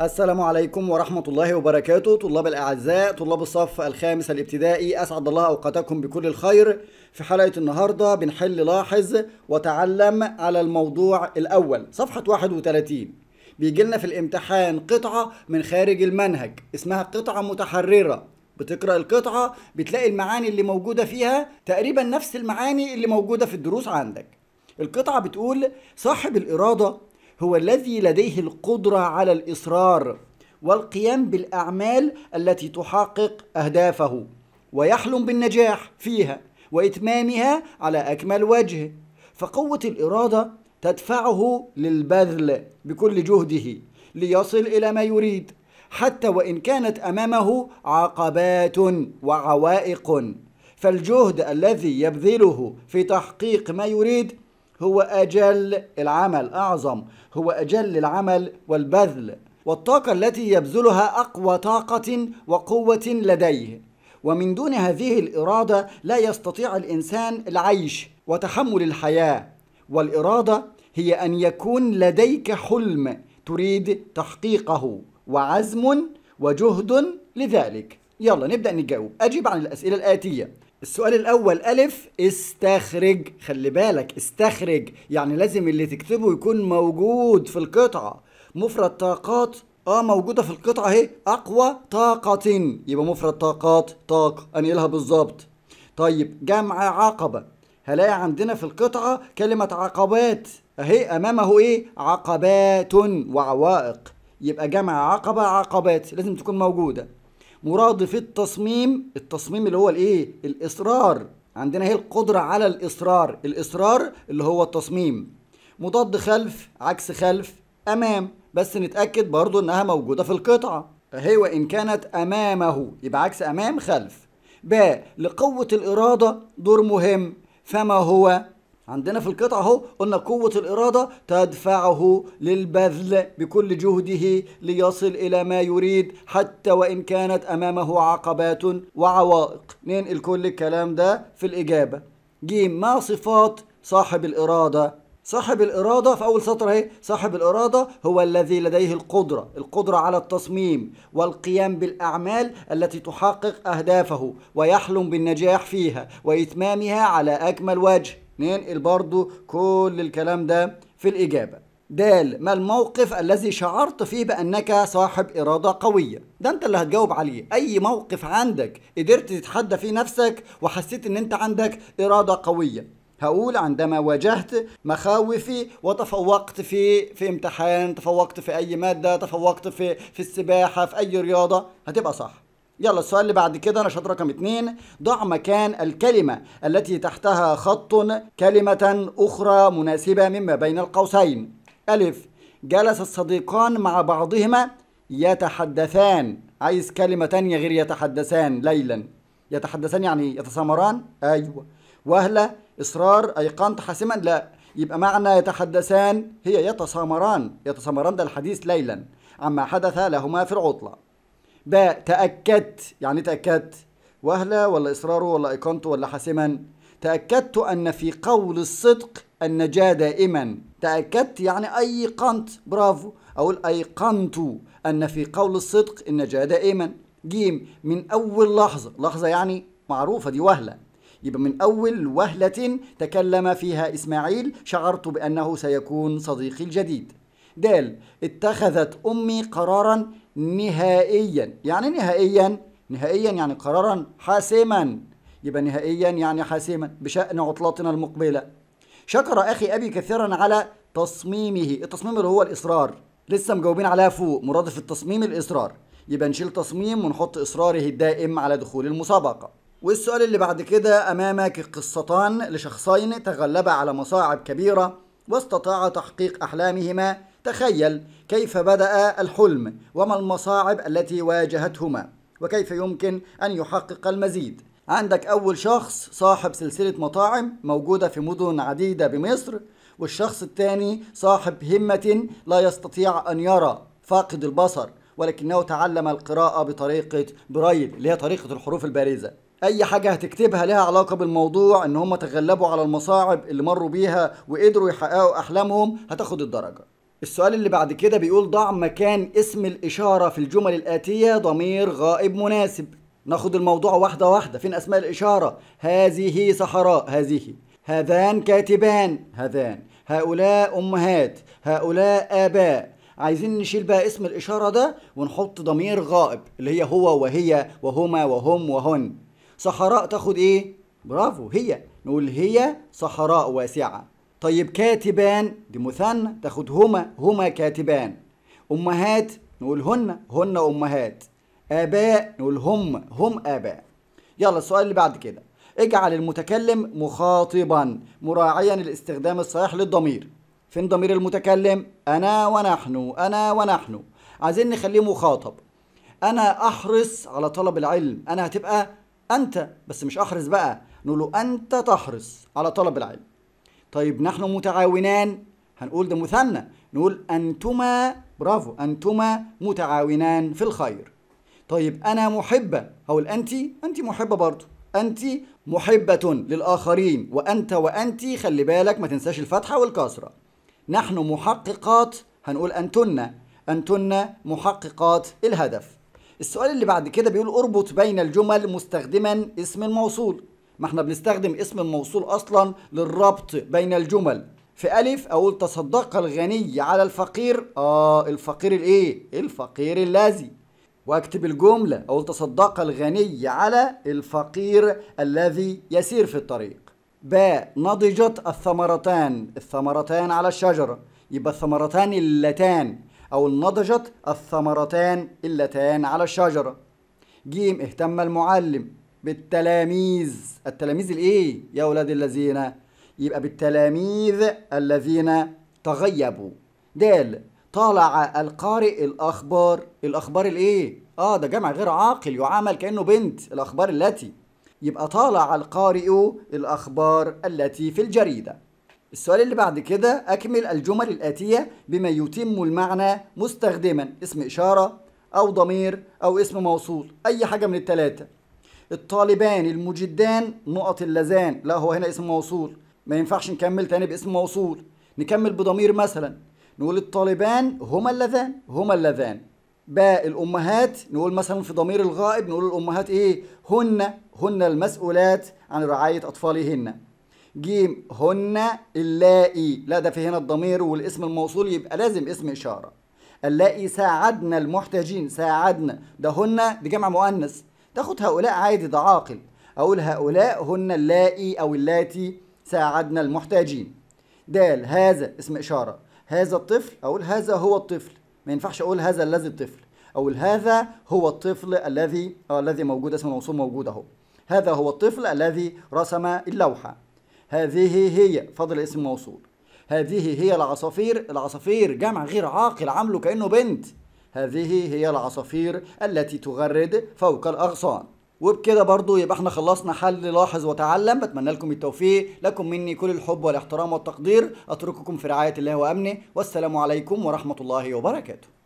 السلام عليكم ورحمة الله وبركاته طلاب الأعزاء طلاب الصف الخامس الابتدائي أسعد الله أوقاتكم بكل الخير في حلقة النهاردة بنحل لاحظ وتعلم على الموضوع الأول صفحة 31 بيجي لنا في الامتحان قطعة من خارج المنهج اسمها قطعة متحررة بتقرأ القطعة بتلاقي المعاني اللي موجودة فيها تقريبا نفس المعاني اللي موجودة في الدروس عندك القطعة بتقول صاحب الإرادة هو الذي لديه القدرة على الإصرار والقيام بالأعمال التي تحقق أهدافه ويحلم بالنجاح فيها وإتمامها على أكمل وجه فقوة الإرادة تدفعه للبذل بكل جهده ليصل إلى ما يريد حتى وإن كانت أمامه عقبات وعوائق فالجهد الذي يبذله في تحقيق ما يريد هو أجل العمل أعظم هو أجل العمل والبذل والطاقة التي يبذلها أقوى طاقة وقوة لديه ومن دون هذه الإرادة لا يستطيع الإنسان العيش وتحمل الحياة والإرادة هي أن يكون لديك حلم تريد تحقيقه وعزم وجهد لذلك يلا نبدأ نجاوب أجيب عن الأسئلة الآتية السؤال الاول الف استخرج خلي بالك استخرج يعني لازم اللي تكتبه يكون موجود في القطعه مفرد طاقات اه موجوده في القطعه اهي اقوى طاقه يبقى مفرد طاقات طاق انقلها بالظبط طيب جمع عقبه هلاقي عندنا في القطعه كلمه عقبات اهي امامه ايه عقبات وعوائق يبقى جمع عقبه عقبات لازم تكون موجوده مرادف التصميم التصميم اللي هو الايه الاصرار عندنا هي القدره على الاصرار الاصرار اللي هو التصميم مضاد خلف عكس خلف امام بس نتاكد برضو انها موجوده في القطعه هي وان كانت امامه يبقى عكس امام خلف ب لقوه الاراده دور مهم فما هو عندنا في القطع اهو قلنا قوة الإرادة تدفعه للبذل بكل جهده ليصل إلى ما يريد حتى وإن كانت أمامه عقبات وعوائق ننقل كل الكلام ده في الإجابة جيم ما صفات صاحب الإرادة صاحب الإرادة في أول سطر أهي صاحب الإرادة هو الذي لديه القدرة القدرة على التصميم والقيام بالأعمال التي تحقق أهدافه ويحلم بالنجاح فيها وإتمامها على أكمل وجه ننقل برضو كل الكلام ده في الإجابة دال ما الموقف الذي شعرت فيه بأنك صاحب إرادة قوية ده أنت اللي هتجاوب عليه أي موقف عندك قدرت تتحدى فيه نفسك وحسيت أن أنت عندك إرادة قوية هقول عندما واجهت مخاوفي وتفوقت في في امتحان تفوقت في اي ماده تفوقت في في السباحه في اي رياضه هتبقى صح يلا السؤال اللي بعد كده نشاط رقم اتنين ضع مكان الكلمة التي تحتها خط كلمة أخرى مناسبة مما بين القوسين ألف جلس الصديقان مع بعضهما يتحدثان عايز كلمة تانية غير يتحدثان ليلا يتحدثان يعني يتسامران أيوة وهلة إصرار أيقنت حاسما لا يبقى معنى يتحدثان هي يتسامران يتسامران ده الحديث ليلا عما حدث لهما في العطلة باء تأكدت يعني تأكدت وهلا ولا إصراره ولا إقامته ولا حاسما تأكدت أن في قول الصدق النجاة دائما تأكدت يعني أيقنت برافو أقول أيقنت أن في قول الصدق النجاة دائما جيم من أول لحظة لحظة يعني معروفة دي وهلة يبقى من أول وهلة تكلم فيها إسماعيل شعرت بأنه سيكون صديقي الجديد د اتخذت أمي قرارا نهائيا يعني نهائيا نهائيا يعني قرارا حاسما يبقى نهائيا يعني حاسما بشأن عطلتنا المقبلة شكر أخي أبي كثيرا على تصميمه التصميم اللي هو الإصرار لسه مجاوبين عليها فوق مرادف التصميم الإصرار يبقى نشيل تصميم ونحط إصراره الدائم على دخول المسابقة والسؤال اللي بعد كده أمامك قصتان لشخصين تغلبا على مصاعب كبيرة واستطاعا تحقيق أحلامهما تخيل كيف بدأ الحلم وما المصاعب التي واجهتهما وكيف يمكن أن يحقق المزيد عندك أول شخص صاحب سلسلة مطاعم موجودة في مدن عديدة بمصر والشخص الثاني صاحب همة لا يستطيع أن يرى فاقد البصر ولكنه تعلم القراءة بطريقة برايل اللي هي طريقة الحروف البارزة أي حاجة هتكتبها لها علاقة بالموضوع إن هم تغلبوا على المصاعب اللي مروا بيها وقدروا يحققوا أحلامهم هتاخد الدرجة السؤال اللي بعد كده بيقول ضع مكان اسم الإشارة في الجمل الآتية ضمير غائب مناسب ناخد الموضوع واحدة واحدة فين أسماء الإشارة هذه صحراء هذه هذان كاتبان هذان هؤلاء أمهات هؤلاء آباء عايزين نشيل بقى اسم الإشارة ده ونحط ضمير غائب اللي هي هو وهي وهما وهم وهن صحراء تاخد إيه؟ برافو هي نقول هي صحراء واسعة طيب كاتبان دي مثنى تاخد هما هما كاتبان امهات نقول هن هن امهات اباء نقول هم هم اباء يلا السؤال اللي بعد كده اجعل المتكلم مخاطبا مراعيا الاستخدام الصحيح للضمير فين ضمير المتكلم انا ونحن انا ونحن عايزين نخليه مخاطب انا احرص على طلب العلم انا هتبقى انت بس مش احرص بقى نقول له انت تحرص على طلب العلم طيب نحن متعاونان هنقول ده مثنى نقول أنتما برافو أنتما متعاونان في الخير طيب أنا محبة هقول أنت أنت محبة برضو أنت محبة للآخرين وأنت وأنت خلي بالك ما تنساش الفتحة والكسرة نحن محققات هنقول أنتن أنتن محققات الهدف السؤال اللي بعد كده بيقول اربط بين الجمل مستخدما اسم الموصول ما احنا بنستخدم اسم الموصول اصلا للربط بين الجمل في ألف أقول تصدق الغني على الفقير آه الفقير الإيه؟ الفقير الذي وأكتب الجملة أقول تصدق الغني على الفقير الذي يسير في الطريق باء نضجت الثمرتان الثمرتان على الشجرة يبقى الثمرتان اللتان أو نضجت الثمرتان اللتان على الشجرة جيم اهتم المعلم بالتلاميذ التلاميذ الايه يا اولاد الذين يبقى بالتلاميذ الذين تغيبوا دال طالع القارئ الاخبار الاخبار الايه اه ده جمع غير عاقل يعامل كانه بنت الاخبار التي يبقى طالع القارئ الاخبار التي في الجريده السؤال اللي بعد كده اكمل الجمل الاتيه بما يتم المعنى مستخدما اسم اشاره او ضمير او اسم موصول اي حاجه من الثلاثه الطالبان المجدان نقط اللذان لا هو هنا اسم موصول ما ينفعش نكمل تاني باسم موصول نكمل بضمير مثلا نقول الطالبان هما اللذان هما اللذان باء الامهات نقول مثلا في ضمير الغائب نقول الامهات ايه هن هن المسؤولات عن رعايه اطفالهن جيم هن اللائي لا ده في هنا الضمير والاسم الموصول يبقى لازم اسم اشاره اللائي ساعدنا المحتاجين ساعدنا ده هن دي جمع مؤنث تاخد هؤلاء عادي ده عاقل اقول هؤلاء هن اللائي او اللاتي ساعدنا المحتاجين دال هذا اسم اشاره هذا الطفل اقول هذا هو الطفل ما ينفعش اقول هذا الذي الطفل اقول هذا هو الطفل الذي اه الذي موجود اسم الموصول موجود اهو هذا هو الطفل الذي رسم اللوحه هذه هي فضل اسم موصول هذه هي العصافير العصافير جمع غير عاقل عامله كانه بنت هذه هي العصافير التي تغرد فوق الأغصان وبكده برضو يبقى احنا خلصنا حل لاحظ وتعلم بتمنى لكم التوفيق لكم مني كل الحب والاحترام والتقدير اترككم في رعاية الله وامنه والسلام عليكم ورحمة الله وبركاته